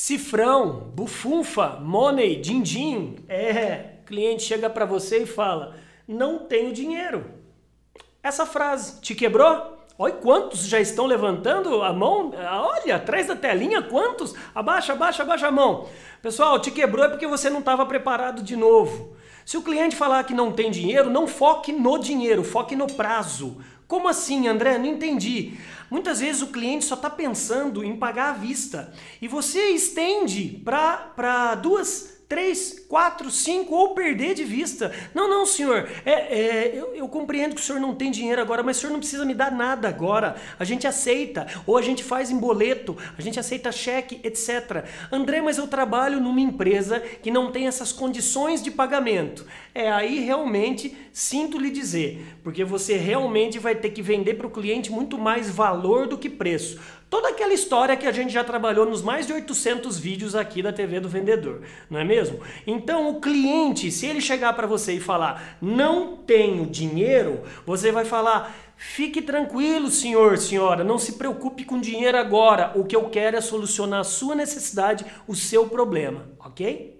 Cifrão, bufunfa, money, din-din. É, cliente chega para você e fala: "Não tenho dinheiro". Essa frase te quebrou? Olha quantos já estão levantando a mão. Olha, atrás da telinha, quantos? Abaixa, abaixa, abaixa a mão. Pessoal, te quebrou é porque você não estava preparado de novo. Se o cliente falar que não tem dinheiro, não foque no dinheiro, foque no prazo. Como assim, André? Não entendi. Muitas vezes o cliente só está pensando em pagar à vista e você estende para duas, três, quatro, cinco ou perder de vista. Não, não, senhor. É, é, eu, eu, compreendo que o senhor não tem dinheiro agora, mas o senhor não precisa me dar nada agora. A gente aceita. Ou a gente faz em boleto, a gente aceita cheque, etc. André, mas eu trabalho numa empresa que não tem essas condições de pagamento. É aí realmente Sinto lhe dizer, porque você realmente vai ter que vender para o cliente muito mais valor do que preço. Toda aquela história que a gente já trabalhou nos mais de 800 vídeos aqui da TV do Vendedor, não é mesmo? Então, o cliente, se ele chegar para você e falar, não tenho dinheiro, você vai falar, Fique tranquilo, senhor, senhora, não se preocupe com dinheiro agora. O que eu quero é solucionar a sua necessidade, o seu problema, ok?